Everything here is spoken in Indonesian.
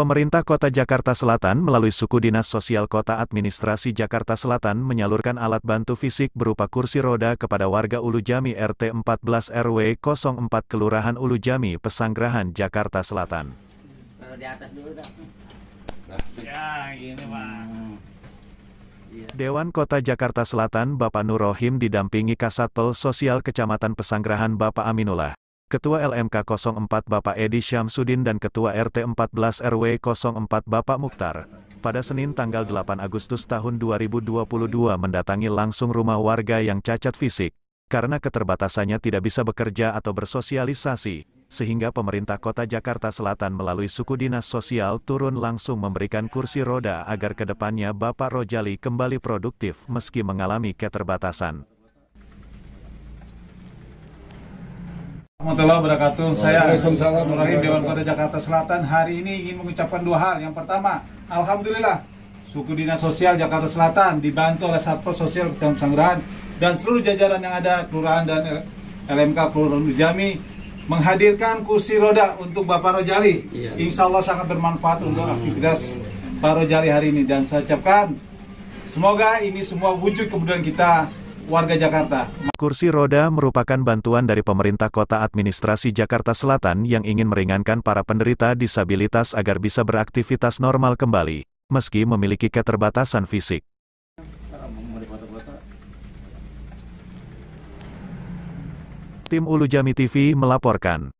Pemerintah Kota Jakarta Selatan melalui Suku Dinas Sosial Kota Administrasi Jakarta Selatan menyalurkan alat bantu fisik berupa kursi roda kepada warga Ulu Jami RT 14 RW 04 Kelurahan Ulu Jami Pesanggrahan Jakarta Selatan. Eh, ya, iya. Dewan Kota Jakarta Selatan Bapak Nurohim didampingi Kasatpol Sosial Kecamatan Pesanggrahan Bapak Aminullah Ketua LMK 04 Bapak Edi Syamsuddin dan Ketua RT 14 RW 04 Bapak Mukhtar, pada Senin tanggal 8 Agustus tahun 2022 mendatangi langsung rumah warga yang cacat fisik, karena keterbatasannya tidak bisa bekerja atau bersosialisasi, sehingga pemerintah kota Jakarta Selatan melalui suku dinas sosial turun langsung memberikan kursi roda agar kedepannya Bapak Rojali kembali produktif meski mengalami keterbatasan. Assalamualaikum wabarakatuh. Saya Nurahim Dewan Kota Jakarta Selatan. Hari ini ingin mengucapkan dua hal. Yang pertama, alhamdulillah suku dinas sosial Jakarta Selatan dibantu oleh Satpol Sosial Kecamatan Sanggerahan dan seluruh jajaran yang ada kelurahan dan LMK Kelurahan Ujami menghadirkan kursi roda untuk Bapak Rojali. Iya. Insya Allah sangat bermanfaat untuk aktivitas Pak Rojali hari ini dan saya ucapkan semoga ini semua wujud kemudian kita warga Jakarta. Kursi roda merupakan bantuan dari pemerintah kota administrasi Jakarta Selatan yang ingin meringankan para penderita disabilitas agar bisa beraktivitas normal kembali, meski memiliki keterbatasan fisik. Tim Ulu Jami TV melaporkan.